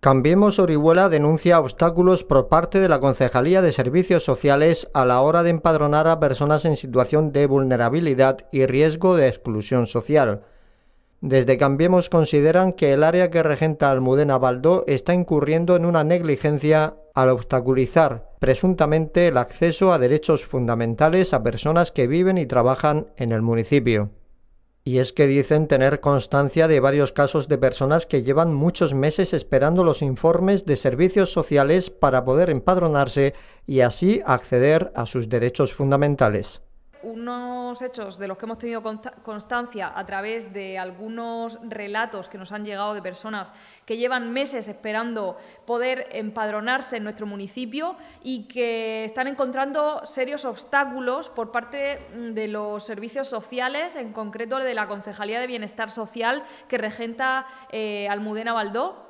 Cambiemos Orihuela denuncia obstáculos por parte de la Concejalía de Servicios Sociales a la hora de empadronar a personas en situación de vulnerabilidad y riesgo de exclusión social. Desde Cambiemos consideran que el área que regenta Almudena Baldó está incurriendo en una negligencia al obstaculizar presuntamente el acceso a derechos fundamentales a personas que viven y trabajan en el municipio. Y es que dicen tener constancia de varios casos de personas que llevan muchos meses esperando los informes de servicios sociales para poder empadronarse y así acceder a sus derechos fundamentales unos hechos de los que hemos tenido constancia a través de algunos relatos que nos han llegado de personas que llevan meses esperando poder empadronarse en nuestro municipio y que están encontrando serios obstáculos por parte mm, de los servicios sociales, en concreto de la Concejalía de Bienestar Social que regenta eh, Almudena Baldó